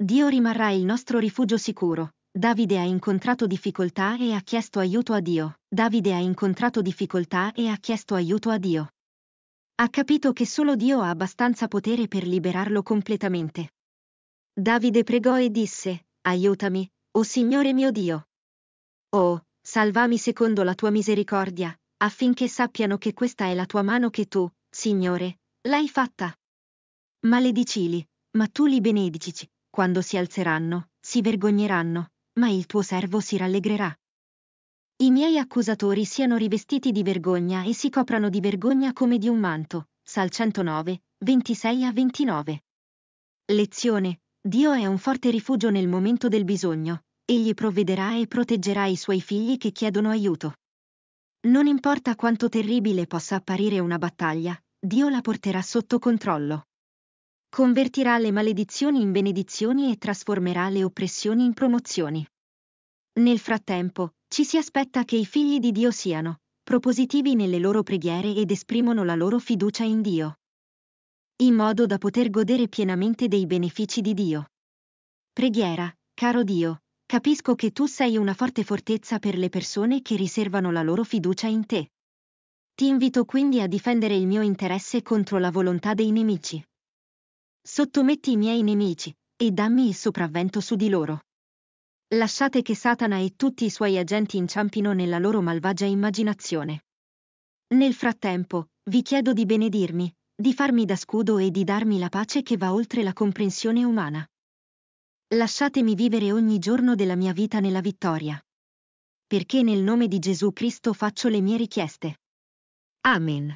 Dio rimarrà il nostro rifugio sicuro. Davide ha incontrato difficoltà e ha chiesto aiuto a Dio. Davide ha incontrato difficoltà e ha chiesto aiuto a Dio. Ha capito che solo Dio ha abbastanza potere per liberarlo completamente. Davide pregò e disse, Aiutami, o Signore mio Dio. Oh, salvami secondo la tua misericordia, affinché sappiano che questa è la tua mano che tu, Signore, l'hai fatta. Maledicili, ma tu li benedicici. Quando si alzeranno, si vergogneranno, ma il tuo servo si rallegrerà. I miei accusatori siano rivestiti di vergogna e si coprano di vergogna come di un manto. Sal 109, 26 a 29. Lezione. Dio è un forte rifugio nel momento del bisogno. Egli provvederà e proteggerà i suoi figli che chiedono aiuto. Non importa quanto terribile possa apparire una battaglia, Dio la porterà sotto controllo. Convertirà le maledizioni in benedizioni e trasformerà le oppressioni in promozioni. Nel frattempo, ci si aspetta che i figli di Dio siano propositivi nelle loro preghiere ed esprimono la loro fiducia in Dio, in modo da poter godere pienamente dei benefici di Dio. Preghiera, caro Dio, capisco che tu sei una forte fortezza per le persone che riservano la loro fiducia in te. Ti invito quindi a difendere il mio interesse contro la volontà dei nemici. Sottometti i miei nemici e dammi il sopravvento su di loro. Lasciate che Satana e tutti i suoi agenti inciampino nella loro malvagia immaginazione. Nel frattempo, vi chiedo di benedirmi, di farmi da scudo e di darmi la pace che va oltre la comprensione umana. Lasciatemi vivere ogni giorno della mia vita nella vittoria. Perché nel nome di Gesù Cristo faccio le mie richieste. Amen.